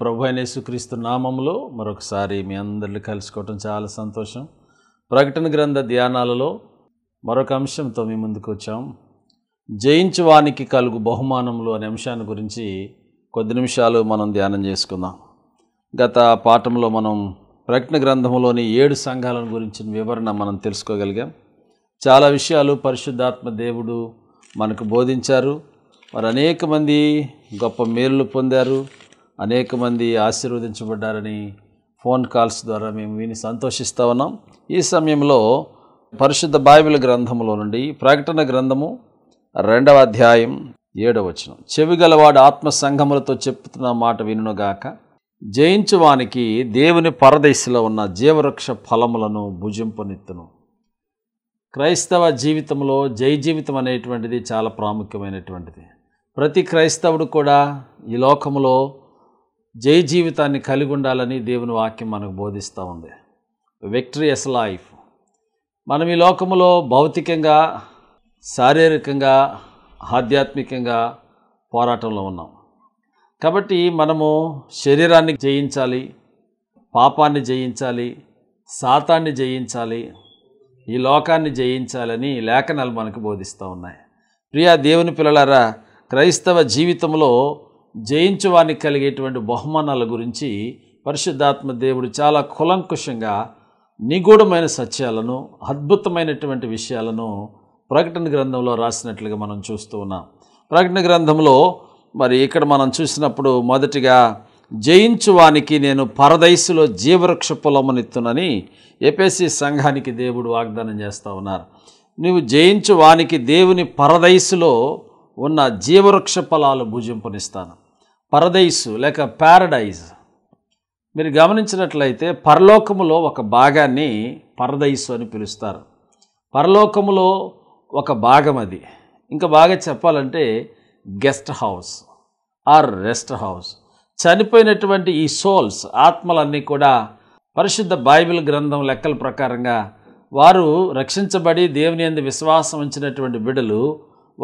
ప్రభు అయిన నామంలో మరొకసారి మీ అందరిని కలుసుకోవటం చాలా సంతోషం ప్రకటన గ్రంథ ధ్యానాలలో మరొక అంశంతో మీ ముందుకు వచ్చాం జయించువానికి కలుగు బహుమానంలో అనే అంశాన్ని గురించి కొద్ది నిమిషాలు మనం ధ్యానం చేసుకుందాం గత పాఠంలో మనం ప్రకటన గ్రంథంలోని ఏడు సంఘాలను గురించిన వివరణ మనం తెలుసుకోగలిగాం చాలా విషయాలు పరిశుద్ధాత్మ దేవుడు మనకు బోధించారు మరి అనేక మంది గొప్ప మేలులు పొందారు అనేక మంది ఆశీర్వదించబడ్డారని ఫోన్ కాల్స్ ద్వారా మేము విని సంతోషిస్తూ ఉన్నాం ఈ సమయంలో పరిశుద్ధ బైబిల్ గ్రంథంలో నుండి ప్రకటన గ్రంథము రెండవ అధ్యాయం ఏడవ వచనం చెవిగలవాడు ఆత్మ సంఘములతో చెప్తున్న మాట వినుగాక జయించువానికి దేవుని పరదశలో ఉన్న జీవవృక్ష ఫలములను భుజింపనెత్తును క్రైస్తవ జీవితంలో జై జీవితం అనేటువంటిది చాలా ప్రాముఖ్యమైనటువంటిది ప్రతి క్రైస్తవుడు కూడా ఈ లోకంలో జయ జీవితాన్ని కలిగి ఉండాలని దేవుని వాక్యం మనకు బోధిస్తూ ఉంది విక్టరియస్ లైఫ్ మనం ఈ లోకములో భౌతికంగా శారీరకంగా ఆధ్యాత్మికంగా పోరాటంలో ఉన్నాం కాబట్టి మనము శరీరాన్ని జయించాలి పాపాన్ని జయించాలి సాతాన్ని జయించాలి ఈ లోకాన్ని జయించాలని లేఖనాలు మనకు బోధిస్తూ ఉన్నాయి ప్రియా దేవుని పిల్లలారా క్రైస్తవ జీవితంలో జయించవానికి కలిగేటువంటి బహుమానాల గురించి పరిశుద్ధాత్మ దేవుడు చాలా కులంకుషంగా నిగూఢమైన సత్యాలను అద్భుతమైనటువంటి విషయాలను ప్రకటన గ్రంథంలో రాసినట్లుగా మనం చూస్తూ ఉన్నాం ప్రకటన గ్రంథంలో మరి ఇక్కడ మనం చూసినప్పుడు మొదటిగా జయించువానికి నేను పరదయసులో జీవవృక్ష పొలమునిత్తునని ఎపిసి సంఘానికి దేవుడు వాగ్దానం చేస్తూ ఉన్నారు నువ్వు జయించువానికి దేవుని పరదయసులో ఉన్న జీవవృక్ష ఫలాలు భుజింపునిస్తాను పరదైసు లేక ప్యారడైజ్ మీరు గమనించినట్లయితే పరలోకములో ఒక భాగాన్ని పరదైసు అని పిలుస్తారు పరలోకములో ఒక భాగం అది ఇంకా బాగా చెప్పాలంటే guest house or rest house చనిపోయినటువంటి ఈ సోల్స్ ఆత్మలన్నీ కూడా పరిశుద్ధ బైబిల్ గ్రంథం లెక్కల ప్రకారంగా వారు రక్షించబడి దేవుని ఎందు విశ్వాసం ఉంచినటువంటి బిడలు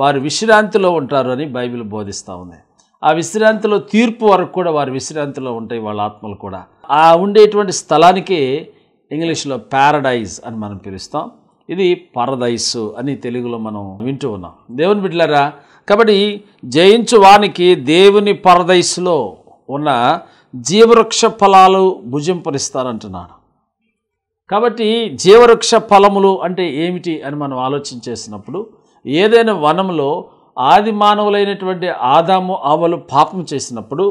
వారు విశ్రాంతిలో ఉంటారు అని బైబిల్ బోధిస్తూ ఉంది ఆ విశ్రాంతిలో తీర్పు వరకు కూడా వారు విశ్రాంతిలో ఉంటాయి వాళ్ళ ఆత్మలు కూడా ఆ ఉండేటువంటి స్థలానికి ఇంగ్లీష్లో ప్యారడైజ్ అని మనం పిలుస్తాం ఇది పరదైస్ అని తెలుగులో మనం వింటూ ఉన్నాం దేవుని బిడ్డలారా కాబట్టి జయించు వానికి దేవుని పరదైస్లో ఉన్న జీవవృక్ష ఫలాలు భుజింపనిస్తానంటున్నాడు కాబట్టి జీవవృక్ష ఫలములు అంటే ఏమిటి అని మనం ఆలోచించేసినప్పుడు ఏదైనా వనంలో ఆది మానవులైనటువంటి ఆదాము ఆవలు పాపం చేసినప్పుడు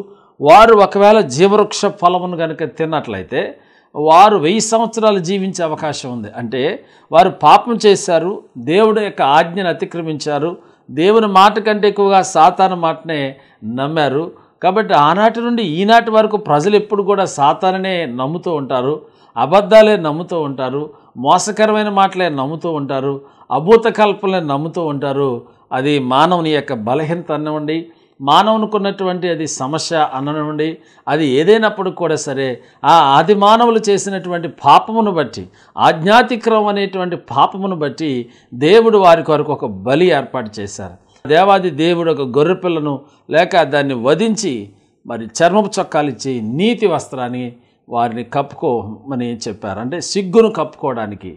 వారు ఒకవేళ జీవవృక్ష ఫలమును కనుక తిన్నట్లయితే వారు వెయ్యి సంవత్సరాలు జీవించే అవకాశం ఉంది అంటే వారు పాపం చేశారు దేవుడు యొక్క ఆజ్ఞను అతిక్రమించారు దేవుని మాట కంటే ఎక్కువగా సాతాన మాటనే నమ్మారు కాబట్టి ఆనాటి నుండి ఈనాటి వరకు ప్రజలు ఎప్పుడు కూడా సాతాననే నమ్ముతూ ఉంటారు అబద్ధాలే నమ్ముతూ ఉంటారు మోసకరమైన మాటలే నమ్ముతూ ఉంటారు అభూత కల్పనలే నమ్ముతూ ఉంటారు అది మానవుని యొక్క బలహీనత అనివ్వండి ఉన్నటువంటి అది సమస్య అననివ్వండి అది ఏదైనప్పుడు కూడా సరే ఆ ఆది మానవులు చేసినటువంటి పాపమును బట్టి ఆజ్ఞాతిక్రమం అనేటువంటి పాపమును బట్టి దేవుడు వారి కొరకు ఒక బలి ఏర్పాటు చేశారు దేవాది దేవుడు ఒక గొర్రెపిల్లను లేక దాన్ని వధించి మరి చర్మపు చొక్కాలు ఇచ్చి నీతి వస్త్రాన్ని వారిని కప్పుకోమని చెప్పారు అంటే సిగ్గును కప్పుకోవడానికి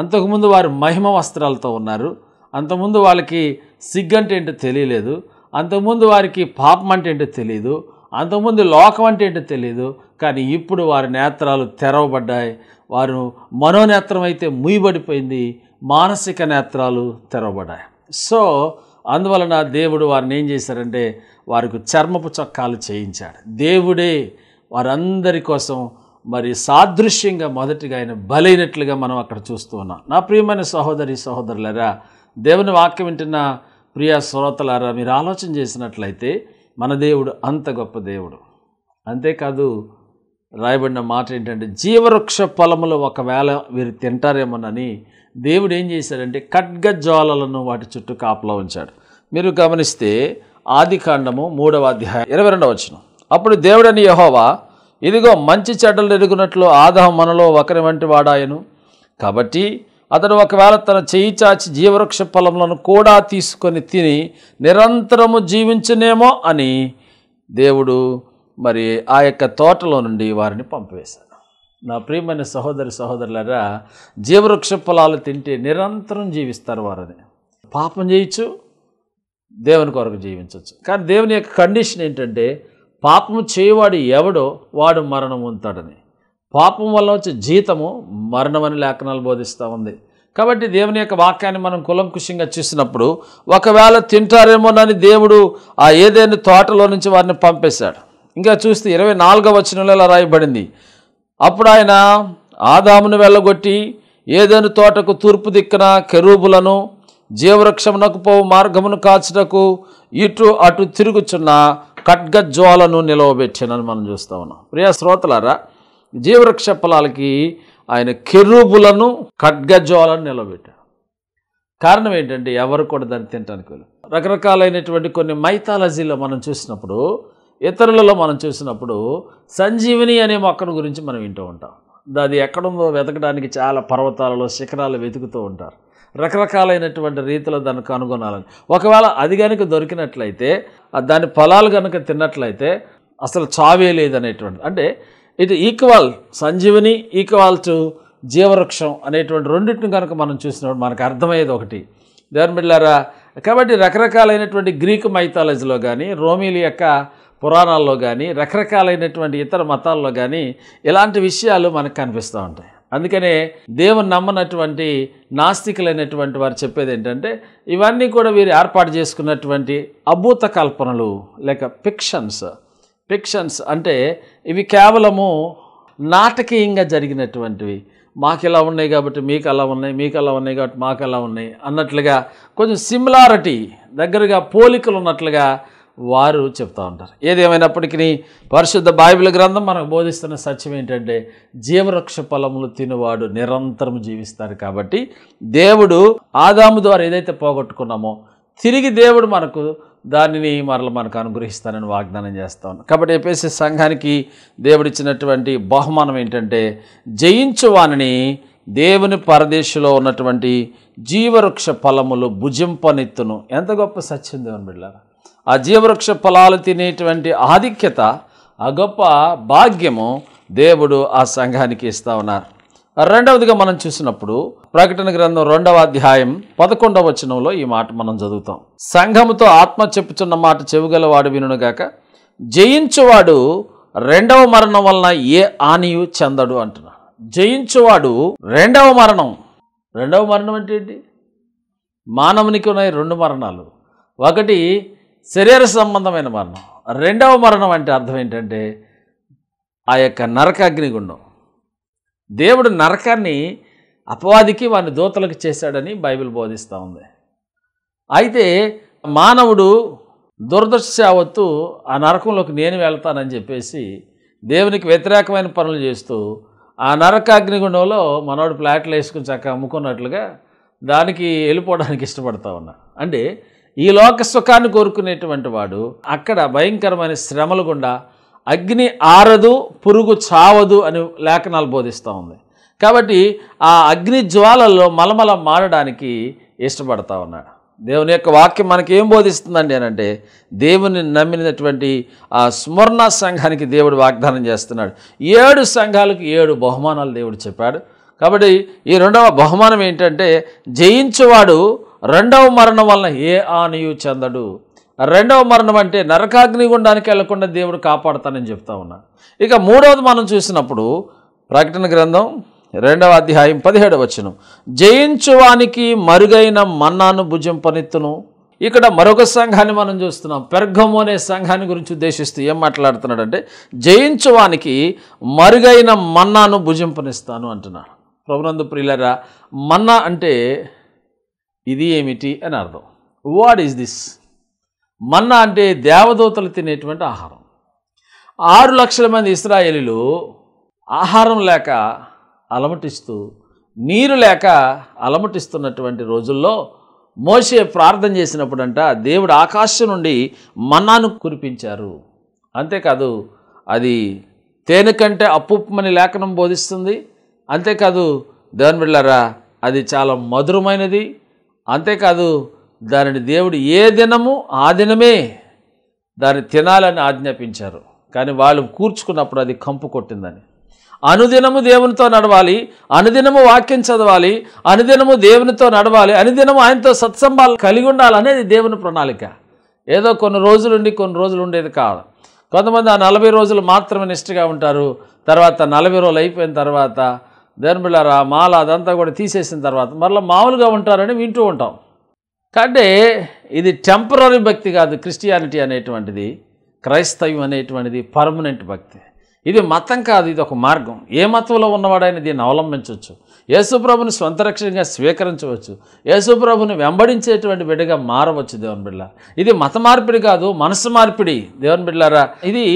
అంతకుముందు వారు మహిమ వస్త్రాలతో ఉన్నారు అంతకుముందు వాళ్ళకి సిగ్గంటే ఏంటో తెలియలేదు అంతకుముందు వారికి పాపం అంటే ఏంటో తెలియదు అంతకుముందు లోకం అంటే ఏంటో తెలియదు కానీ ఇప్పుడు వారి నేత్రాలు తెరవబడ్డాయి వారు మనోనేత్రం అయితే ముయ్యబడిపోయింది మానసిక నేత్రాలు తెరవబడ్డాయి సో అందువలన దేవుడు వారిని ఏం చేశారంటే వారికి చర్మపు చొక్కాలు చేయించాడు దేవుడే వారందరి కోసం మరి సాదృశ్యంగా మొదటిగా ఆయన బలైనట్లుగా మనం అక్కడ చూస్తూ ఉన్నాం నా ప్రియమైన సహోదరి సహోదరులరా దేవుని వాక్యం వింటున్న ప్రియ శ్రోతలారా మీరు ఆలోచన చేసినట్లయితే మన దేవుడు అంత గొప్ప దేవుడు అంతేకాదు రాయబడిన మాట ఏంటంటే జీవవృక్ష పొలములు ఒకవేళ వీరు తింటారేమోనని దేవుడు ఏం చేశాడంటే జ్వాలలను వాటి చుట్టూ కాపలా ఉంచాడు మీరు గమనిస్తే ఆది కాండము మూడవ అధ్యాయం ఇరవై రెండవ వచ్చినాం అప్పుడు దేవుడని యహోవా ఇదిగో మంచి చెడ్డలు ఎరుగునట్లు ఆదాహం మనలో ఒకరి వంటి వాడాయను కాబట్టి అతడు ఒకవేళ తన చేయి చాచి జీవవృక్ష ఫలములను కూడా తీసుకొని తిని నిరంతరము జీవించనేమో అని దేవుడు మరి ఆ యొక్క తోటలో నుండి వారిని పంపివేశాడు నా ప్రియమైన సహోదరి సహోదరులరా జీవవృక్ష ఫలాలు తింటే నిరంతరం జీవిస్తారు వారని పాపం చేయొచ్చు దేవుని కొరకు జీవించవచ్చు కానీ దేవుని యొక్క కండిషన్ ఏంటంటే పాపము చేయవాడు ఎవడో వాడు మరణం ఉంటాడని పాపం వల్ల వచ్చే జీతము మరణమని లేఖనాలు బోధిస్తూ ఉంది కాబట్టి దేవుని యొక్క వాక్యాన్ని మనం కులంకుశంగా చూసినప్పుడు ఒకవేళ తింటారేమోనని దేవుడు ఆ ఏదైనా తోటలో నుంచి వారిని పంపేశాడు ఇంకా చూస్తే ఇరవై నాలుగవ వచనంలో రాయబడింది అప్పుడు ఆయన ఆదామును వెళ్ళగొట్టి ఏదైనా తోటకు తూర్పు దిక్కున కెరూబులను జీవవృక్షమునకు పోవు మార్గమును కాచుటకు ఇటు అటు తిరుగుచున్న ఖడ్గజ్వాలను నిలవబెట్టానని మనం చూస్తూ ఉన్నాం ప్రియా శ్రోతలారా జీవవృక్ష ఫలాలకి ఆయన కెరూబులను ఖడ్గజ్వాలను నిలవబెట్టాడు కారణం ఏంటంటే ఎవరు కూడా దాన్ని తినడానికి వెళ్ళారు రకరకాలైనటువంటి కొన్ని మైథాలజీలో మనం చూసినప్పుడు ఇతరులలో మనం చూసినప్పుడు సంజీవిని అనే మొక్కను గురించి మనం వింటూ ఉంటాం అది ఎక్కడుందో వెతకడానికి చాలా పర్వతాలలో శిఖరాలు వెతుకుతూ ఉంటారు రకరకాలైనటువంటి రీతిలో దాన్ని కనుగొనాలని ఒకవేళ అది కనుక దొరికినట్లయితే దాని ఫలాలు కనుక తిన్నట్లయితే అసలు చావే లేదనేటువంటి అంటే ఇది ఈక్వల్ సంజీవని ఈక్వల్ టు జీవవృక్షం అనేటువంటి రెండింటిని కనుక మనం చూసినప్పుడు మనకు అర్థమయ్యేది ఒకటి దేవమిళ్ళారా కాబట్టి రకరకాలైనటువంటి గ్రీక్ మైథాలజీలో కానీ రోమిలి యొక్క పురాణాల్లో కానీ రకరకాలైనటువంటి ఇతర మతాల్లో కానీ ఇలాంటి విషయాలు మనకు కనిపిస్తూ ఉంటాయి అందుకనే దేవుని నమ్మనటువంటి నాస్తికులైనటువంటి వారు చెప్పేది ఏంటంటే ఇవన్నీ కూడా వీరు ఏర్పాటు చేసుకున్నటువంటి అభూత కల్పనలు లేక పిక్షన్స్ పిక్షన్స్ అంటే ఇవి కేవలము నాటకీయంగా జరిగినటువంటివి మాకు ఇలా ఉన్నాయి కాబట్టి మీకు అలా ఉన్నాయి మీకు అలా ఉన్నాయి కాబట్టి మాకు అలా ఉన్నాయి అన్నట్లుగా కొంచెం సిమిలారిటీ దగ్గరగా పోలికలు ఉన్నట్లుగా వారు చెప్తూ ఉంటారు ఏదేమైనప్పటికీ పరిశుద్ధ బైబిల్ గ్రంథం మనకు బోధిస్తున్న సత్యం ఏంటంటే జీవవృక్ష ఫలములు తినువాడు నిరంతరం జీవిస్తారు కాబట్టి దేవుడు ఆదాము ద్వారా ఏదైతే పోగొట్టుకున్నామో తిరిగి దేవుడు మనకు దానిని మరల మనకు అనుగ్రహిస్తానని వాగ్దానం చేస్తాం కాబట్టి చెప్పేసి సంఘానికి దేవుడిచ్చినటువంటి బహుమానం ఏంటంటే జయించువాని దేవుని పరదేశంలో ఉన్నటువంటి జీవవృక్ష ఫలములు భుజింపనెత్తును ఎంత గొప్ప సత్యం దేవుని బిడ్డారా ఆ జీవవృక్ష ఫలాలు తినేటువంటి ఆధిక్యత ఆ గొప్ప భాగ్యము దేవుడు ఆ సంఘానికి ఇస్తూ ఉన్నారు రెండవదిగా మనం చూసినప్పుడు ప్రకటన గ్రంథం రెండవ అధ్యాయం పదకొండవ వచనంలో ఈ మాట మనం చదువుతాం సంఘముతో ఆత్మ చెప్పుచున్న మాట చెవుగలవాడు వినుగాక జయించువాడు రెండవ మరణం వలన ఏ ఆనియు చెందడు అంటున్నాడు జయించువాడు రెండవ మరణం రెండవ మరణం అంటే ఏంటి మానవునికి ఉన్నాయి రెండు మరణాలు ఒకటి శరీర సంబంధమైన మరణం రెండవ మరణం అంటే అర్థం ఏంటంటే ఆ యొక్క నరక అగ్నిగుండం దేవుడు నరకాన్ని అపవాదికి వాని దూతలకు చేశాడని బైబిల్ బోధిస్తూ ఉంది అయితే మానవుడు దురదృశ్యావత్తు ఆ నరకంలోకి నేను వెళ్తానని చెప్పేసి దేవునికి వ్యతిరేకమైన పనులు చేస్తూ ఆ నరక అగ్నిగుండంలో మనోడు ప్లాట్లు వేసుకుని చక్క అమ్ముకున్నట్లుగా దానికి వెళ్ళిపోవడానికి ఇష్టపడతా ఉన్నా అంటే ఈ లోక సుఖాన్ని కోరుకునేటువంటి వాడు అక్కడ భయంకరమైన శ్రమలు గుండా అగ్ని ఆరదు పురుగు చావదు అని లేఖనాలు బోధిస్తూ ఉంది కాబట్టి ఆ అగ్ని జ్వాలల్లో మలమల మారడానికి ఇష్టపడతా ఉన్నాడు దేవుని యొక్క వాక్యం మనకి ఏం బోధిస్తుందండి అనంటే దేవుని నమ్మినటువంటి ఆ స్మరణ సంఘానికి దేవుడు వాగ్దానం చేస్తున్నాడు ఏడు సంఘాలకు ఏడు బహుమానాలు దేవుడు చెప్పాడు కాబట్టి ఈ రెండవ బహుమానం ఏంటంటే జయించువాడు రెండవ మరణం వలన ఏ ఆనియు చెందడు రెండవ మరణం అంటే నరకాగ్నిగుండానికి వెళ్లకుండా దేవుడు కాపాడతానని చెప్తా ఉన్నా ఇక మూడవది మనం చూసినప్పుడు ప్రకటన గ్రంథం రెండవ అధ్యాయం పదిహేడవ వచనం జయించువానికి మరుగైన మన్నాను భుజం పనెత్తును ఇక్కడ మరొక సంఘాన్ని మనం చూస్తున్నాం పెర్గము అనే సంఘాన్ని గురించి ఉద్దేశిస్తూ ఏం మాట్లాడుతున్నాడంటే జయించువానికి మరుగైన మన్నాను భుజింపనిస్తాను అంటున్నాడు ప్రభునందు ప్రియులరా మన్నా అంటే ఇది ఏమిటి అని అర్థం వాట్ ఈస్ దిస్ మన్నా అంటే దేవదూతలు తినేటువంటి ఆహారం ఆరు లక్షల మంది ఇస్రాయేలీలు ఆహారం లేక అలమటిస్తూ నీరు లేక అలమటిస్తున్నటువంటి రోజుల్లో మోసే ప్రార్థన చేసినప్పుడంట దేవుడు ఆకాశం నుండి మన్నాను కురిపించారు అంతేకాదు అది తేనె కంటే అప్పుమని లేఖనం బోధిస్తుంది అంతేకాదు దేవన్ వెళ్ళారా అది చాలా మధురమైనది అంతేకాదు దానిని దేవుడు ఏ దినము ఆ దినమే దాన్ని తినాలని ఆజ్ఞాపించారు కానీ వాళ్ళు కూర్చుకున్నప్పుడు అది కంపు కొట్టిందని అనుదినము దేవునితో నడవాలి అనుదినము వాక్యం చదవాలి అనుదినము దేవునితో నడవాలి అనుదినము ఆయనతో సత్సంబాలు కలిగి ఉండాలనేది దేవుని ప్రణాళిక ఏదో కొన్ని రోజులుండి కొన్ని రోజులు ఉండేది కాదు కొంతమంది ఆ నలభై రోజులు మాత్రమే నిష్ఠగా ఉంటారు తర్వాత నలభై రోజులు అయిపోయిన తర్వాత ధర్మిళారా మాల అదంతా కూడా తీసేసిన తర్వాత మరలా మామూలుగా ఉంటారని వింటూ ఉంటాం కాబట్టి ఇది టెంపరీ భక్తి కాదు క్రిస్టియానిటీ అనేటువంటిది క్రైస్తవ్యం అనేటువంటిది పర్మనెంట్ భక్తి ఇది మతం కాదు ఇది ఒక మార్గం ఏ మతంలో ఉన్నవాడైనా దీన్ని అవలంబించవచ్చు యేసుప్రభుని స్వంత రక్షణగా స్వీకరించవచ్చు యేసుప్రభుని వెంబడించేటువంటి విడిగా మారవచ్చు దేవుని బిడ్డ ఇది మత మార్పిడి కాదు మనసు మార్పిడి దేవుని బిడ్డారా ఇది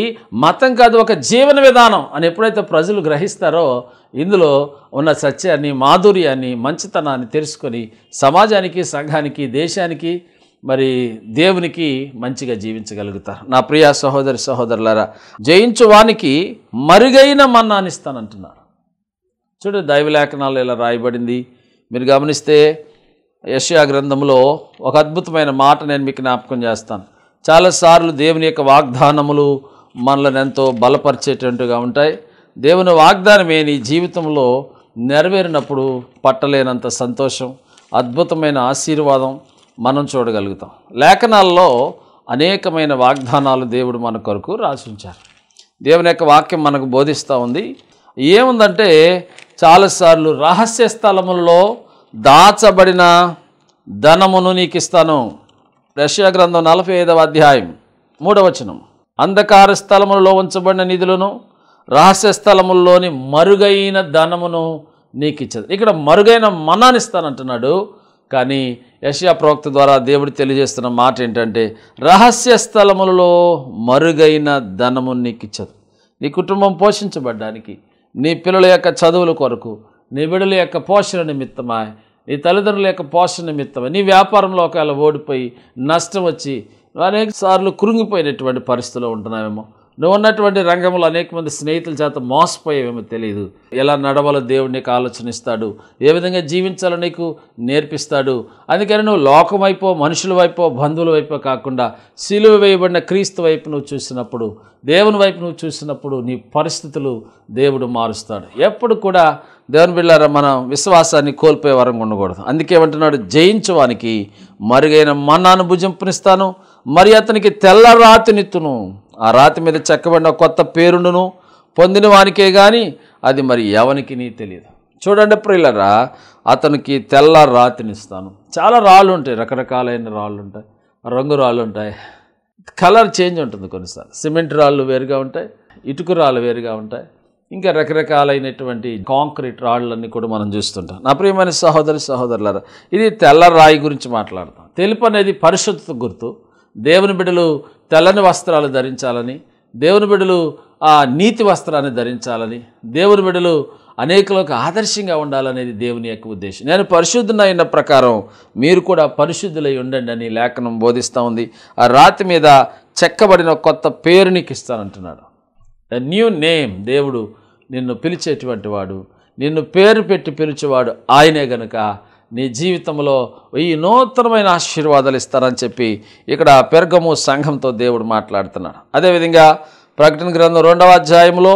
మతం కాదు ఒక జీవన విధానం అని ఎప్పుడైతే ప్రజలు గ్రహిస్తారో ఇందులో ఉన్న సత్యాన్ని మాధుర్యాన్ని మంచితనాన్ని తెలుసుకొని సమాజానికి సంఘానికి దేశానికి మరి దేవునికి మంచిగా జీవించగలుగుతారు నా ప్రియ సహోదరి సహోదరులారా జయించువానికి మరుగైన మన్నాని ఇస్తానంటున్నారు చూడు దైవలేఖనాలు ఇలా రాయబడింది మీరు గమనిస్తే యశయా గ్రంథంలో ఒక అద్భుతమైన మాట నేను మీకు జ్ఞాపకం చేస్తాను చాలాసార్లు దేవుని యొక్క వాగ్దానములు మనలను ఎంతో బలపరిచేటట్టుగా ఉంటాయి దేవుని వాగ్దానమే నీ జీవితంలో నెరవేరినప్పుడు పట్టలేనంత సంతోషం అద్భుతమైన ఆశీర్వాదం మనం చూడగలుగుతాం లేఖనాల్లో అనేకమైన వాగ్దానాలు దేవుడు మన కొరకు రాసించారు దేవుని యొక్క వాక్యం మనకు బోధిస్తూ ఉంది ఏముందంటే చాలాసార్లు రహస్య స్థలములలో దాచబడిన ధనమును నీకు ఇస్తాను రష్యా గ్రంథం నలభై ఐదవ అధ్యాయం మూడవచనం అంధకార స్థలములలో ఉంచబడిన నిధులను రహస్య స్థలముల్లోని మరుగైన ధనమును నీకు ఇచ్చదు ఇక్కడ మరుగైన మనాన్ని ఇస్తానంటున్నాడు కానీ యషియా ప్రవక్త ద్వారా దేవుడు తెలియజేస్తున్న మాట ఏంటంటే రహస్య స్థలములలో మరుగైన ధనము నీకు ఇచ్చదు నీ కుటుంబం పోషించబడ్డానికి నీ పిల్లల యొక్క చదువుల కొరకు నీ బిడల యొక్క పోషణ నిమిత్తమా నీ తల్లిదండ్రుల యొక్క పోషణ నిమిత్తమా నీ వ్యాపారంలో ఒకవేళ ఓడిపోయి నష్టం వచ్చి అనేక సార్లు కురుంగిపోయినటువంటి పరిస్థితిలో ఉంటున్నామేమో నువ్వు ఉన్నటువంటి రంగంలో అనేక మంది స్నేహితుల చేత మోసపోయేవేమో తెలియదు ఎలా నడవాలో దేవుడు నీకు ఆలోచనిస్తాడు ఏ విధంగా జీవించాలో నీకు నేర్పిస్తాడు అందుకని నువ్వు లోకం వైపో మనుషుల వైపో బంధువుల వైపో కాకుండా సిలువ వేయబడిన క్రీస్తు వైపు నువ్వు చూసినప్పుడు దేవుని వైపు నువ్వు చూసినప్పుడు నీ పరిస్థితులు దేవుడు మారుస్తాడు ఎప్పుడు కూడా దేవుని బిళ్ళారా మనం విశ్వాసాన్ని కోల్పోయే వరం ఉండకూడదు అందుకేమంటున్నాడు జయించవానికి మరుగైన మన్నాను భుజింపునిస్తాను మరి అతనికి తెల్ల ఆ రాతి మీద చెక్కబడిన కొత్త పేరును పొందిన వానికే కానీ అది మరి ఎవనికి తెలియదు చూడండి ప్రియులరా అతనికి తెల్ల రాతినిస్తాను చాలా రాళ్ళు ఉంటాయి రకరకాలైన రాళ్ళు ఉంటాయి రంగు రాళ్ళు ఉంటాయి కలర్ చేంజ్ ఉంటుంది కొన్నిసార్లు సిమెంట్ రాళ్ళు వేరుగా ఉంటాయి ఇటుకు రాళ్ళు వేరుగా ఉంటాయి ఇంకా రకరకాలైనటువంటి కాంక్రీట్ రాళ్ళన్నీ కూడా మనం చూస్తుంటాం నా ప్రియమైన సహోదరి సహోదరులారా ఇది తెల్ల రాయి గురించి మాట్లాడతాం తెలుపు అనేది పరిశుద్ధత గుర్తు దేవుని బిడ్డలు తెల్లని వస్త్రాలు ధరించాలని దేవుని బిడ్డలు ఆ నీతి వస్త్రాన్ని ధరించాలని దేవుని బిడ్డలు అనేకులకు ఆదర్శంగా ఉండాలనేది దేవుని యొక్క ఉద్దేశం నేను పరిశుద్ధునైన ప్రకారం మీరు కూడా పరిశుద్ధులై ఉండండి అని లేఖనం బోధిస్తూ ఉంది ఆ రాతి మీద చెక్కబడిన కొత్త పేరు నీకు ఇస్తానంటున్నాడు ద న్యూ నేమ్ దేవుడు నిన్ను పిలిచేటువంటి వాడు నిన్ను పేరు పెట్టి పిలిచేవాడు ఆయనే గనుక నీ జీవితంలో నూతనమైన ఆశీర్వాదాలు ఇస్తారని చెప్పి ఇక్కడ పెర్గము సంఘంతో దేవుడు మాట్లాడుతున్నాడు అదేవిధంగా ప్రకటన గ్రంథం రెండవ అధ్యాయంలో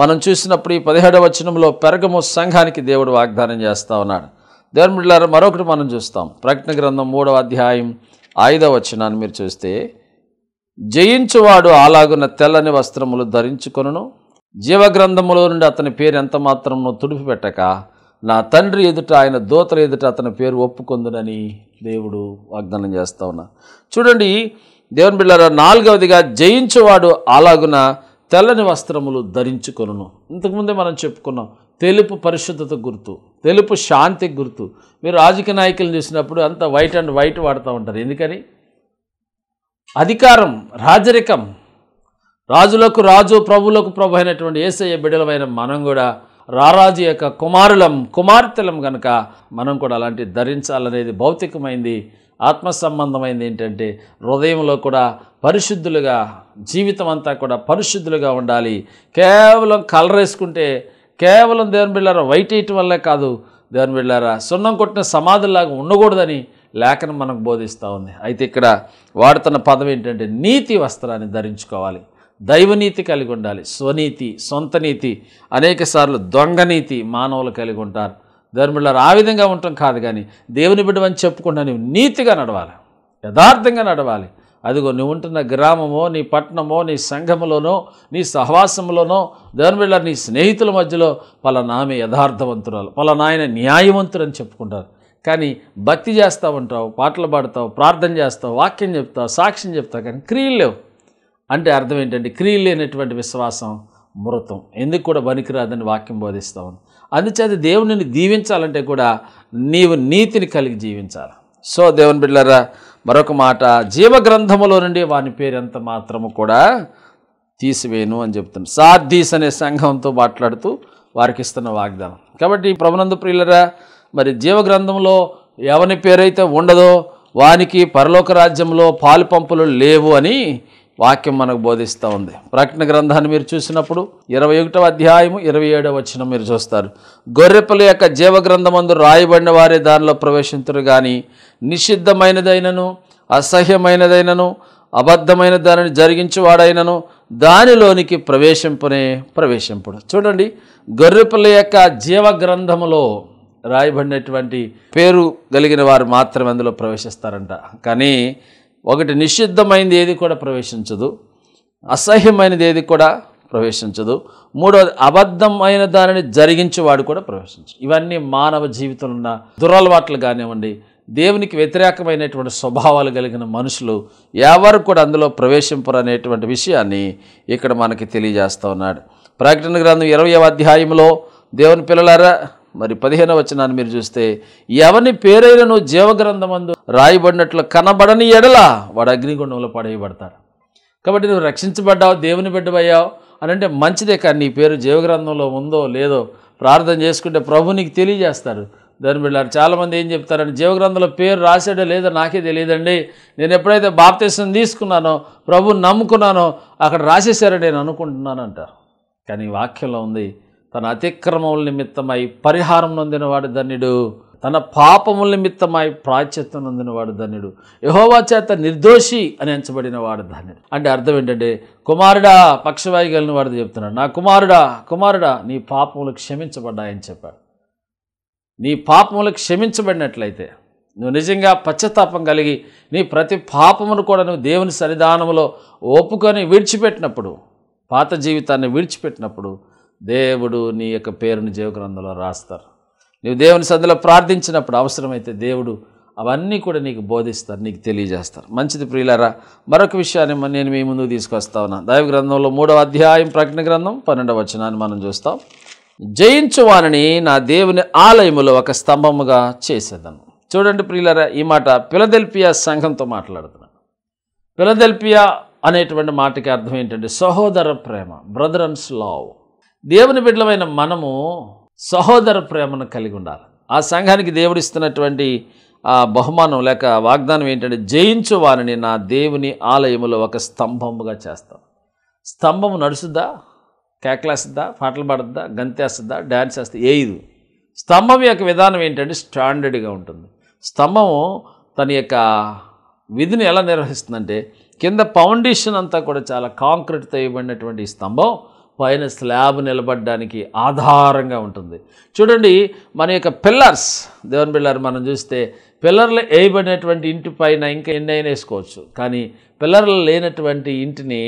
మనం చూసినప్పుడు ఈ పదిహేడవ వచనంలో పెరగము సంఘానికి దేవుడు వాగ్దానం చేస్తూ ఉన్నాడు దేవుని మరొకటి మనం చూస్తాం ప్రకటన గ్రంథం మూడవ అధ్యాయం ఐదవ వచనాన్ని మీరు చూస్తే జయించువాడు అలాగున్న తెల్లని వస్త్రములు ధరించుకొను జీవగ్రంథములో నుండి అతని పేరు ఎంత మాత్రమును తుడిపి పెట్టక నా తండ్రి ఎదుట ఆయన దోతల ఎదుట అతని పేరు ఒప్పుకొందునని దేవుడు వాగ్దానం చేస్తా ఉన్నా చూడండి దేవుని బిళ్ళారా నాలుగవదిగా జయించేవాడు అలాగున తెల్లని వస్త్రములు ధరించుకొను ఇంతకుముందే మనం చెప్పుకున్నాం తెలుపు పరిశుద్ధత గుర్తు తెలుపు శాంతి గుర్తు మీరు రాజకీయ నాయకులు చూసినప్పుడు అంత వైట్ అండ్ వైట్ వాడుతూ ఉంటారు ఎందుకని అధికారం రాజరికం రాజులకు రాజు ప్రభులకు ప్రభు అయినటువంటి ఏసయ్య బిడలమైన మనం కూడా రారాజు యొక్క కుమారులం కుమార్తెలం కనుక మనం కూడా అలాంటి ధరించాలనేది భౌతికమైంది ఆత్మ సంబంధమైంది ఏంటంటే హృదయంలో కూడా పరిశుద్ధులుగా జీవితం అంతా కూడా పరిశుద్ధులుగా ఉండాలి కేవలం కలర్ వేసుకుంటే కేవలం దేవుని బిళ్ళారా వైట్ వేయటం వల్లే కాదు దేవుని బిళ్ళారా సున్నం కొట్టిన సమాధుల్లాగా ఉండకూడదని లేఖనం మనకు బోధిస్తూ ఉంది అయితే ఇక్కడ వాడుతున్న పదం ఏంటంటే నీతి వస్త్రాన్ని ధరించుకోవాలి దైవనీతి కలిగి ఉండాలి స్వనీతి సొంత నీతి అనేకసార్లు దొంగనీతి మానవులు కలిగి ఉంటారు ధర్ములారు ఆ విధంగా ఉండటం కాదు కానీ దేవుని బిడ్డమని చెప్పుకుంటా నువ్వు నీతిగా నడవాలి యథార్థంగా నడవాలి అదిగో నువ్వు ఉంటున్న గ్రామమో నీ పట్టణమో నీ సంఘములోనో నీ సహవాసంలోనో దేవుని నీ స్నేహితుల మధ్యలో పలానామె యథార్థవంతురాలు పలానాయన న్యాయవంతుడు అని చెప్పుకుంటారు కానీ భక్తి చేస్తూ ఉంటావు పాటలు పాడతావు ప్రార్థన చేస్తావు వాక్యం చెప్తావు సాక్ష్యం చెప్తావు కానీ క్రియలు లేవు అంటే అర్థం ఏంటంటే క్రియలు లేనటువంటి విశ్వాసం మృతం ఎందుకు కూడా పనికిరాదని వాక్యం బోధిస్తూ ఉంది అందుచేత దేవుని దీవించాలంటే కూడా నీవు నీతిని కలిగి జీవించాలి సో దేవుని బిడ్డలారా మరొక మాట జీవగ్రంథములో నుండి వాని పేరు ఎంత మాత్రము కూడా తీసివేను అని చెప్తుంది సార్దీస్ అనే సంఘంతో మాట్లాడుతూ వారికి ఇస్తున్న వాగ్దానం కాబట్టి ప్రభునందు ప్రియులరా మరి జీవగ్రంథంలో ఎవని పేరైతే ఉండదో వానికి పరలోక రాజ్యంలో పాలు పంపులు లేవు అని వాక్యం మనకు బోధిస్తూ ఉంది ప్రకటన గ్రంథాన్ని మీరు చూసినప్పుడు ఇరవై ఒకటవ అధ్యాయము ఇరవై ఏడవ వచ్చిన మీరు చూస్తారు గొర్రెపల యొక్క జీవగ్రంథమందు రాయబడిన వారే దానిలో ప్రవేశించరు కానీ నిషిద్ధమైనదైనను అసహ్యమైనదైనను అబద్ధమైన దానిని జరిగించేవాడైనను దానిలోనికి ప్రవేశింపునే ప్రవేశింపుడు చూడండి గొర్రెపల యొక్క జీవగ్రంథములో రాయబడినటువంటి పేరు కలిగిన వారు మాత్రమే అందులో ప్రవేశిస్తారంట కానీ ఒకటి నిషిద్ధమైనది ఏది కూడా ప్రవేశించదు అసహ్యమైనది ఏది కూడా ప్రవేశించదు మూడవది అబద్ధమైన దానిని జరిగించేవాడు కూడా ప్రవేశించదు ఇవన్నీ మానవ జీవితంలో ఉన్న దురలవాట్లు కానివ్వండి దేవునికి వ్యతిరేకమైనటువంటి స్వభావాలు కలిగిన మనుషులు ఎవరు కూడా అందులో ప్రవేశింపరు అనేటువంటి విషయాన్ని ఇక్కడ మనకి తెలియజేస్తూ ఉన్నాడు ప్రకటన గ్రంథం ఇరవయవ అధ్యాయంలో దేవుని పిల్లలారా మరి పదిహేనవ వచనాన్ని మీరు చూస్తే ఎవని పేరైనను జీవగ్రంథమందు రాయబడినట్లు కనబడని ఎడల వాడు అగ్నిగుండంలో పడేయబడతాడు కాబట్టి నువ్వు రక్షించబడ్డావు దేవుని బిడ్డవయ్యావు అని అంటే మంచిదే కానీ నీ పేరు జీవగ్రంథంలో ఉందో లేదో ప్రార్థన చేసుకుంటే ప్రభు నీకు తెలియజేస్తారు దాని బిడ్డారు చాలామంది ఏం చెప్తారని జీవగ్రంథంలో పేరు రాసాడో లేదో నాకే తెలియదండి నేను ఎప్పుడైతే బాప్తీసం తీసుకున్నానో ప్రభు నమ్ముకున్నానో అక్కడ రాసేశారని నేను అంటారు కానీ వాక్యంలో ఉంది తన అతిక్రమముల నిమిత్తమై పరిహారం నొందినవాడు ధన్యుడు తన పాపముల నిమిత్తమై ప్రాచ్యత్వం నొందినవాడు ధన్యుడు యహోవా చేత నిర్దోషి అని ఎంచబడిన వాడు ధన్యుడు అంటే అర్థం ఏంటంటే కుమారుడా పక్షవాయుగలను వాడు చెప్తున్నాడు నా కుమారుడా కుమారుడా నీ పాపములు క్షమించబడ్డాయని చెప్పాడు నీ పాపములు క్షమించబడినట్లయితే నువ్వు నిజంగా పశ్చాత్తాపం కలిగి నీ ప్రతి పాపమును కూడా నువ్వు దేవుని సన్నిధానంలో ఒప్పుకొని విడిచిపెట్టినప్పుడు పాత జీవితాన్ని విడిచిపెట్టినప్పుడు దేవుడు నీ యొక్క పేరుని జీవగ్రంథంలో రాస్తారు నువ్వు దేవుని సందులో ప్రార్థించినప్పుడు అవసరమైతే దేవుడు అవన్నీ కూడా నీకు బోధిస్తారు నీకు తెలియజేస్తారు మంచిది ప్రియులారా మరొక విషయాన్ని నేను మీ ముందుకు తీసుకొస్తా ఉన్నా దైవ గ్రంథంలో మూడవ అధ్యాయం ప్రకటన గ్రంథం పన్నెండవ వచనాన్ని మనం చూస్తాం జయించువానని నా దేవుని ఆలయములో ఒక స్తంభముగా చేసేదను చూడండి ప్రియులారా ఈ మాట పిలదెల్పియా సంఘంతో మాట్లాడుతున్నాను పిలదెల్పియా అనేటువంటి మాటకి అర్థం ఏంటంటే సహోదర ప్రేమ బ్రదర్ అండ్ స్లావ్ దేవుని బిడ్డలమైన మనము సహోదర ప్రేమను కలిగి ఉండాలి ఆ సంఘానికి దేవుడిస్తున్నటువంటి ఆ బహుమానం లేక వాగ్దానం ఏంటంటే జయించు వారిని నా దేవుని ఆలయములో ఒక స్తంభముగా చేస్తాం స్తంభం నడుసుద్దా కేకలేస్తుందా పాటలు పాడుద్దా గంతేస్తుందా డ్యాన్స్ వేస్తుందా ఏ ఇది స్తంభం యొక్క విధానం ఏంటంటే స్టాండర్డ్గా ఉంటుంది స్తంభము తన యొక్క విధిని ఎలా నిర్వహిస్తుందంటే కింద ఫౌండేషన్ అంతా కూడా చాలా కాంక్రీట్తో ఇవ్వబడినటువంటి స్తంభం పైన స్లాబ్ నిలబడడానికి ఆధారంగా ఉంటుంది చూడండి మన యొక్క పిల్లర్స్ దేవన్ పిల్లర్ మనం చూస్తే పిల్లర్లు వేయబడినటువంటి ఇంటి పైన ఇంకా ఎన్నైనా వేసుకోవచ్చు కానీ పిల్లర్లు లేనటువంటి ఇంటిని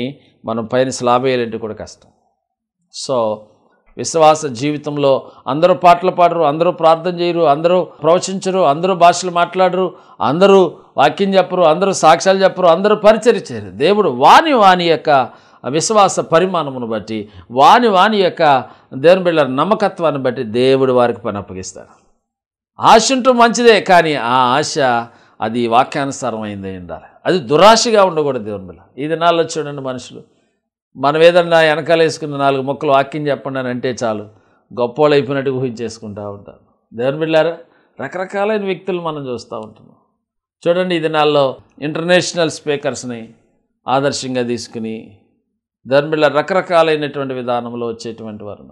మనం పైన స్లాబ్ వేయాలంటే కూడా కష్టం సో విశ్వాస జీవితంలో అందరూ పాటలు పాడరు అందరూ ప్రార్థన చేయరు అందరూ ప్రవచించరు అందరూ భాషలు మాట్లాడరు అందరూ వాక్యం చెప్పరు అందరూ సాక్ష్యాలు చెప్పరు అందరూ పరిచయం చేయరు దేవుడు వాణి వాని యొక్క విశ్వాస పరిమాణమును బట్టి వాని వాని యొక్క దేవుని బిళ్ళ నమ్మకత్వాన్ని బట్టి దేవుడు వారికి పని అప్పగిస్తాడు ఆశ ఉంటూ మంచిదే కానీ ఆ ఆశ అది వాక్యానుసారం అయిందే ఉండాలి అది దురాశగా ఉండకూడదు దేవుని బిళ్ళ ఈ దినాల్లో చూడండి మనుషులు మనం ఏదన్నా వెనకాల వేసుకున్న నాలుగు మొక్కలు వాక్యం చెప్పండి అని అంటే చాలు గొప్పవాళ్ళు అయిపోయినట్టు ఊహించేసుకుంటూ ఉంటారు దేవుని బిళ్ళారా రకరకాలైన వ్యక్తులు మనం చూస్తూ ఉంటున్నాం చూడండి ఈ దినాల్లో ఇంటర్నేషనల్ స్పీకర్స్ని ఆదర్శంగా తీసుకుని ధర్మిళ రకరకాలైనటువంటి విధానంలో వచ్చేటువంటి వారు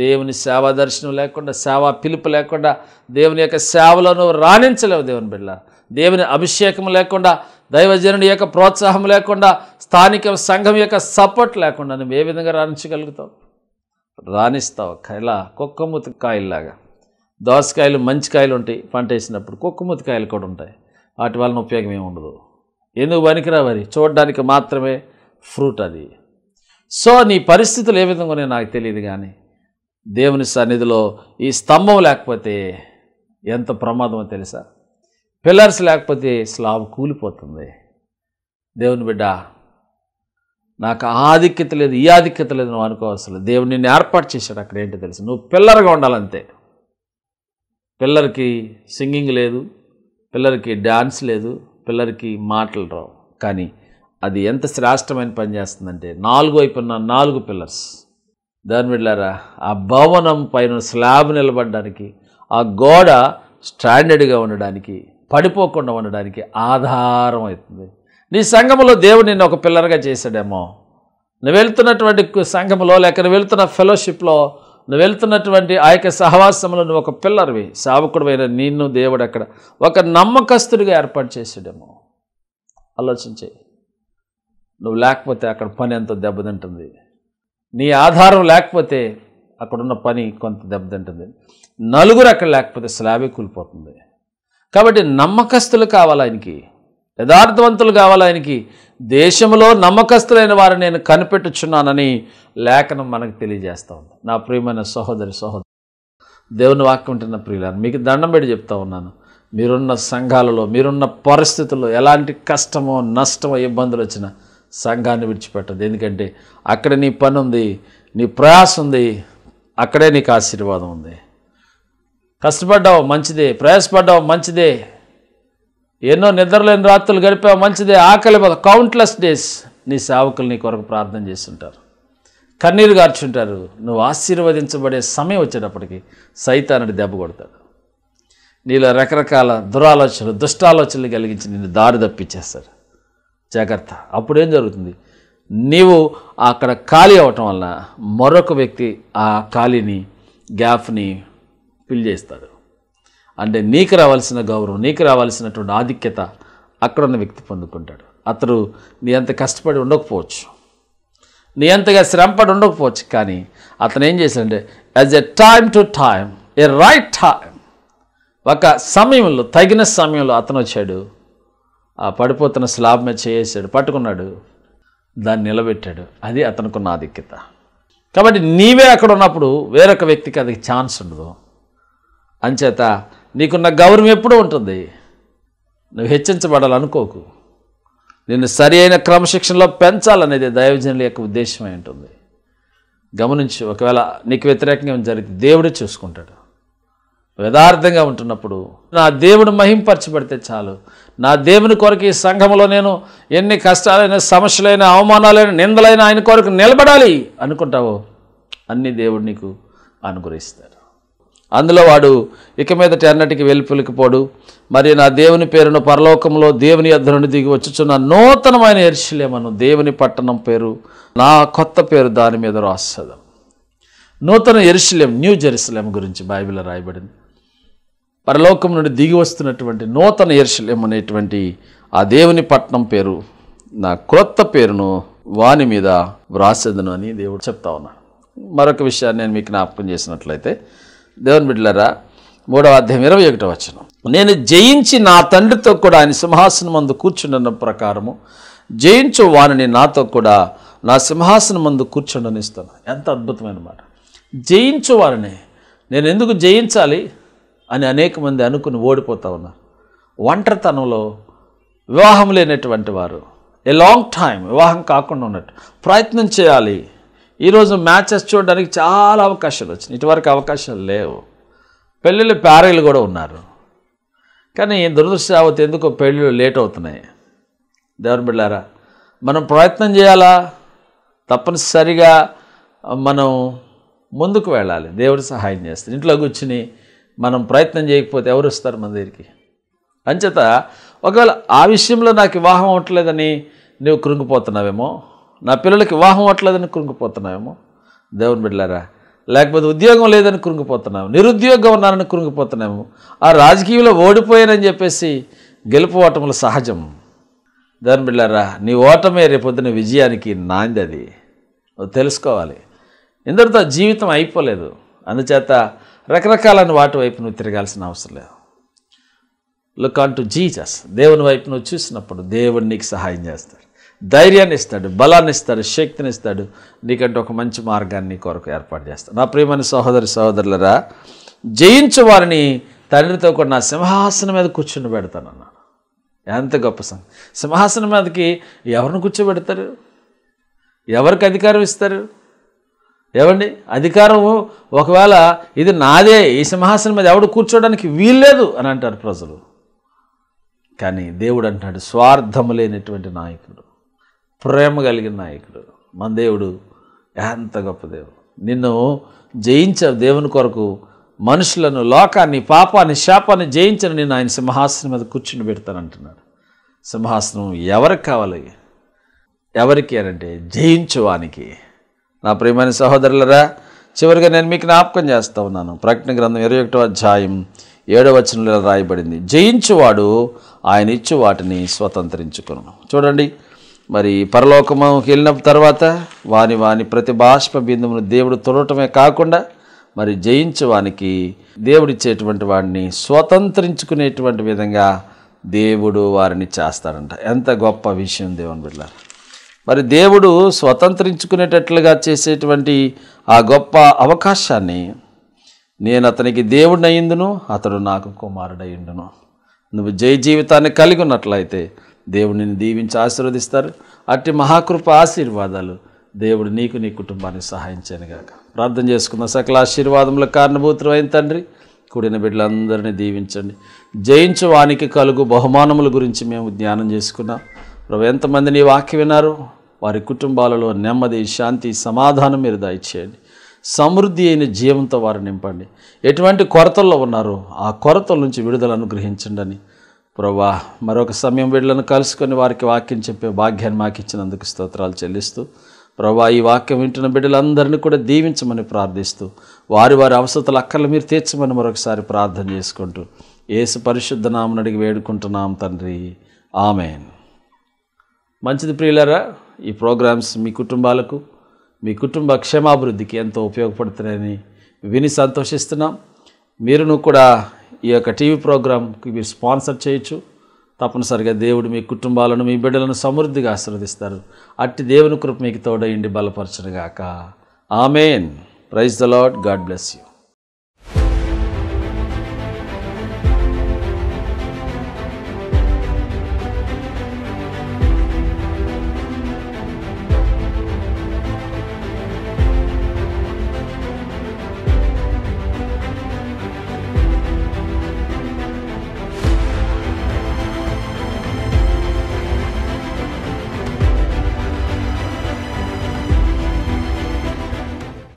దేవుని సేవా దర్శనం లేకుండా సేవా పిలుపు లేకుండా దేవుని యొక్క సేవలను రాణించలేవు దేవుని బిడ్డ దేవుని అభిషేకం లేకుండా దైవజనుడి యొక్క ప్రోత్సాహం లేకుండా స్థానిక సంఘం యొక్క సపోర్ట్ లేకుండా నువ్వు ఏ విధంగా రాణించగలుగుతావు రాణిస్తావు ఇలా కుక్కమూతి కాయల్లాగా దోసకాయలు మంచి కాయలు ఉంటాయి పంట వేసినప్పుడు కుక్కమూతి కాయలు కూడా ఉంటాయి వాటి వలన ఉపయోగం ఏమి ఉండదు ఎందుకు పనికిరావరి చూడడానికి మాత్రమే ఫ్రూట్ అది సో నీ పరిస్థితులు ఏ విధంగా ఉన్నాయో నాకు తెలియదు కానీ దేవుని సన్నిధిలో ఈ స్తంభం లేకపోతే ఎంత ప్రమాదమో తెలుసా పిల్లర్స్ లేకపోతే స్లాబ్ కూలిపోతుంది దేవుని బిడ్డ నాకు ఆధిక్యత లేదు ఈ ఆధిక్యత లేదు నువ్వు అనుకోవసలు దేవుని నిన్ను ఏర్పాటు చేశాడు అక్కడ ఏంటో తెలుసు నువ్వు పిల్లర్గా ఉండాలంతే పిల్లరికి సింగింగ్ లేదు పిల్లరికి డ్యాన్స్ లేదు పిల్లరికి మాటలు రావు కానీ అది ఎంత శ్రేష్టమైన పని చేస్తుందంటే నాలుగు వైపున్న నాలుగు పిల్లర్స్ దాని వెళ్ళారా ఆ భవనం పైన స్లాబ్ నిలబడడానికి ఆ గోడ స్టాండర్డ్గా ఉండడానికి పడిపోకుండా ఉండడానికి ఆధారం అవుతుంది నీ సంఘములో దేవుడు నిన్ను ఒక పిల్లర్గా చేశాడేమో నువ్వు వెళ్తున్నటువంటి సంఘములో లేక నువ్వు వెళ్తున్న ఫెలోషిప్లో నువ్వు వెళ్తున్నటువంటి ఆ యొక్క సహవాసంలో నువ్వు ఒక పిల్లర్వి సావకుడువైన నిన్ను దేవుడు అక్కడ ఒక నమ్మకస్తుడిగా ఏర్పాటు చేసాడేమో ఆలోచించేయి నువ్వు లేకపోతే అక్కడ పని ఎంతో దెబ్బతింటుంది నీ ఆధారం లేకపోతే అక్కడున్న పని కొంత దెబ్బతింటుంది నలుగురు అక్కడ లేకపోతే స్లాబే కూలిపోతుంది కాబట్టి నమ్మకస్తులు కావాలి ఆయనకి యథార్థవంతులు కావాలి ఆయనకి దేశంలో నమ్మకస్తులైన వారిని నేను కనిపెట్టుచున్నానని లేఖనం మనకు తెలియజేస్తూ ఉంది నా ప్రియమైన సహోదరి సహోదరు దేవుని వాక్యం ఉంటున్న ప్రియులను మీకు దండం పెట్టి చెప్తా ఉన్నాను మీరున్న సంఘాలలో మీరున్న పరిస్థితుల్లో ఎలాంటి కష్టమో నష్టమో ఇబ్బందులు వచ్చినా సంఘాన్ని విడిచిపెట్టదు ఎందుకంటే అక్కడ నీ పని ఉంది నీ ప్రయాస ఉంది అక్కడే నీకు ఆశీర్వాదం ఉంది కష్టపడ్డావు మంచిదే ప్రయాసపడ్డావు మంచిదే ఎన్నో నిద్రలేని రాత్రులు గడిపావు మంచిదే ఆకలి కౌంట్లెస్ డేస్ నీ సేవకులు నీ కొరకు ప్రార్థన చేస్తుంటారు కన్నీరు గార్చుంటారు నువ్వు ఆశీర్వదించబడే సమయం వచ్చేటప్పటికి సైతానుడు దెబ్బ కొడతాడు నీలో రకరకాల దురాలోచనలు దుష్టాలోచనలు కలిగించి నిన్ను దారి తప్పించేస్తాడు జాగ్రత్త అప్పుడేం జరుగుతుంది నీవు అక్కడ ఖాళీ అవటం వలన మరొక వ్యక్తి ఆ ఖాళీని గ్యాప్ని ఫిల్ చేస్తాడు అంటే నీకు రావాల్సిన గౌరవం నీకు రావాల్సినటువంటి ఆధిక్యత అక్కడ ఉన్న వ్యక్తి పొందుకుంటాడు అతడు నీ అంత కష్టపడి ఉండకపోవచ్చు నీ అంతగా శ్రమపడి ఉండకపోవచ్చు కానీ అతను ఏం చేశాడంటే as a time to time a right time ఒక సమయంలో తగిన సమయంలో అతను వచ్చాడు ఆ పడిపోతున్న స్లాబ్ మీద చేసాడు పట్టుకున్నాడు దాన్ని నిలబెట్టాడు అది అతనుకున్న ఆధిక్యత కాబట్టి నీవే అక్కడ ఉన్నప్పుడు వేరొక వ్యక్తికి అది ఛాన్స్ ఉండదు అంచేత నీకున్న గౌరవం ఎప్పుడూ ఉంటుంది నువ్వు హెచ్చించబడాలనుకోకు నిన్ను సరి అయిన క్రమశిక్షణలో పెంచాలనేది దైవజనుల యొక్క ఉద్దేశమై ఉంటుంది గమనించు ఒకవేళ నీకు వ్యతిరేకంగా జరిగితే దేవుడే చూసుకుంటాడు యథార్థంగా ఉంటున్నప్పుడు నా దేవుడు మహింపరచబడితే చాలు నా దేవుని కొరకు ఈ సంఘంలో నేను ఎన్ని కష్టాలైన సమస్యలైన అవమానాలైన నిందలైన ఆయన కొరకు నిలబడాలి అనుకుంటావో అన్ని దేవుడు నీకు అనుగ్రహిస్తాడు అందులో వాడు ఇక మీదటి అన్నటికి వెళ్ళిపోలేకపోడు మరి నా దేవుని పేరును పరలోకంలో దేవుని యొద్ధ దిగి వచ్చుచున్న నూతనమైన ఎర్షిలేమను దేవుని పట్టణం పేరు నా కొత్త పేరు దాని మీద రాస్తుంది నూతన ఎరుశల్యం న్యూ జెరూసలేం గురించి బైబిల్ రాయబడింది పరలోకం నుండి దిగి వస్తున్నటువంటి నూతన ఎర్షలేం అనేటువంటి ఆ దేవుని పట్నం పేరు నా క్రొత్త పేరును వాని మీద వ్రాసేదను అని దేవుడు చెప్తా ఉన్నాడు మరొక విషయాన్ని నేను మీకు జ్ఞాపకం చేసినట్లయితే దేవుని బిడ్డలరా మూడవ అధ్యాయం ఇరవై ఒకటో వచ్చిన నేను జయించి నా తండ్రితో కూడా ఆయన సింహాసనం మందు కూర్చుండన్న ప్రకారము జయించు వాణిని నాతో కూడా నా సింహాసనం మందు కూర్చుండనిస్తాను ఎంత అద్భుతమైన మాట జయించు వారిని నేను ఎందుకు జయించాలి అని అనేక మంది అనుకుని ఓడిపోతూ ఉన్నారు ఒంటరితనంలో వివాహం లేనటువంటి వారు ఏ లాంగ్ టైం వివాహం కాకుండా ఉన్నట్టు ప్రయత్నం చేయాలి ఈరోజు మ్యాచెస్ చూడడానికి చాలా అవకాశాలు వచ్చినాయి ఇటువరకు అవకాశాలు లేవు పెళ్ళిళ్ళు ప్యారీలు కూడా ఉన్నారు కానీ దురదృష్టవతి ఎందుకో పెళ్ళిళ్ళు లేట్ అవుతున్నాయి దేవర్ బిళ్ళారా మనం ప్రయత్నం చేయాలా తప్పనిసరిగా మనం ముందుకు వెళ్ళాలి దేవుడు సహాయం చేస్తుంది ఇంట్లో కూర్చుని మనం ప్రయత్నం చేయకపోతే ఎవరు వస్తారు మన దగ్గరికి అంచేత ఒకవేళ ఆ విషయంలో నాకు వివాహం అవ్వట్లేదని నువ్వు కృంగిపోతున్నావేమో నా పిల్లలకి వివాహం అవ్వట్లేదని కృంగిపోతున్నావేమో దేవుని బిడ్డలారా లేకపోతే ఉద్యోగం లేదని కృంగిపోతున్నాము నిరుద్యోగం ఉన్నానని కృంగిపోతున్నాము ఆ రాజకీయంలో ఓడిపోయానని చెప్పేసి గెలుపు ఓటములు సహజం దాని బిడ్డారా నీ ఓటమే రేపొద్దున విజయానికి నాంది అది తెలుసుకోవాలి ఇందరితో జీవితం అయిపోలేదు అందుచేత రకరకాలైన వాటి వైపు నువ్వు తిరగాల్సిన అవసరం లేదు లుక్ ఆన్ టు జీజస్ దేవుని వైపు నువ్వు చూసినప్పుడు దేవుడు నీకు సహాయం చేస్తాడు ధైర్యాన్ని ఇస్తాడు బలాన్ని ఇస్తాడు శక్తిని ఇస్తాడు నీకంటే ఒక మంచి మార్గాన్ని కొరకు ఏర్పాటు చేస్తాడు నా ప్రియమైన సహోదరి సహోదరులరా జయించు వారిని తండ్రితో కూడా నా సింహాసనం మీద కూర్చుని పెడతానన్నాను ఎంత గొప్ప సంగ సింహాసనం మీదకి ఎవరిని కూర్చోబెడతారు ఎవరికి అధికారం ఇస్తారు ఏమండి అధికారం ఒకవేళ ఇది నాదే ఈ సింహాసనం మీద ఎవడు కూర్చోడానికి వీల్లేదు అని అంటారు ప్రజలు కానీ దేవుడు అంటాడు స్వార్థము లేనటువంటి నాయకుడు ప్రేమ కలిగిన నాయకుడు మన దేవుడు ఎంత గొప్ప దేవుడు నిన్ను జయించే దేవుని కొరకు మనుషులను లోకాన్ని పాపాన్ని శాపాన్ని జయించిన నేను ఆయన సింహాసనం మీద కూర్చుని పెడతానంటున్నాడు సింహాసనం ఎవరికి కావాలి ఎవరికి అనంటే జయించువానికి నా ప్రియమైన సహోదరులరా చివరిగా నేను మీకు జ్ఞాపకం చేస్తూ ఉన్నాను ప్రకటన గ్రంథం ఇరవై ఒకటో అధ్యాయం ఏడవ వచనంలో రాయబడింది జయించువాడు ఆయన ఇచ్చి వాటిని స్వతంత్రించుకును చూడండి మరి పరలోకముకి వెళ్ళిన తర్వాత వాని వాని ప్రతి బాష్ప బిందువును దేవుడు తొలటమే కాకుండా మరి వానికి దేవుడిచ్చేటువంటి వాడిని స్వతంత్రించుకునేటువంటి విధంగా దేవుడు వారిని చేస్తాడంట ఎంత గొప్ప విషయం దేవుని బిడ్డారు మరి దేవుడు స్వతంత్రించుకునేటట్లుగా చేసేటువంటి ఆ గొప్ప అవకాశాన్ని నేను అతనికి అయ్యిందును అతడు నాకు కుమారుడయ్యిండును నువ్వు జయ జీవితాన్ని కలిగి ఉన్నట్లయితే దేవుడిని దీవించి ఆశీర్వదిస్తారు అట్టి మహాకృప ఆశీర్వాదాలు దేవుడు నీకు నీ కుటుంబానికి సహాయం గాక ప్రార్థన చేసుకున్న సకల ఆశీర్వాదముల కారణభూతులు అయిన తండ్రి కూడిన బిడ్డలందరినీ దీవించండి జయించు వానికి కలుగు బహుమానముల గురించి మేము జ్ఞానం చేసుకున్నాం ప్రభు ఎంతమంది నీ వాక్య విన్నారు వారి కుటుంబాలలో నెమ్మది శాంతి సమాధానం మీరు దయచేయండి సమృద్ధి అయిన జీవంతో వారు నింపండి ఎటువంటి కొరతల్లో ఉన్నారో ఆ కొరతల నుంచి విడుదల అనుగ్రహించండి అని ప్రభా మరొక సమయం వీళ్ళను కలుసుకొని వారికి వాక్యం చెప్పే భాగ్యాన్ని మాకు ఇచ్చినందుకు స్తోత్రాలు చెల్లిస్తూ ప్రభా ఈ వాక్యం వింటున్న బిడ్డలందరినీ కూడా దీవించమని ప్రార్థిస్తూ వారి వారి అవసరతలు అక్కర్లు మీరు తీర్చమని మరొకసారి ప్రార్థన చేసుకుంటూ ఏసు పరిశుద్ధ నామని అడిగి వేడుకుంటున్నాం తండ్రి ఆమెను మంచిది ప్రియులరా ఈ ప్రోగ్రామ్స్ మీ కుటుంబాలకు మీ కుటుంబ క్షేమాభివృద్ధికి ఎంతో ఉపయోగపడుతున్నాయని విని సంతోషిస్తున్నాం మీరును కూడా ఈ యొక్క టీవీ ప్రోగ్రాంకి మీరు స్పాన్సర్ చేయొచ్చు తప్పనిసరిగా దేవుడు మీ కుటుంబాలను మీ బిడ్డలను సమృద్ధిగా ఆశీర్వదిస్తారు అట్టి దేవుని కృప మీకు తోడయండి బలపరచనుగాక amen praise the Lord God bless you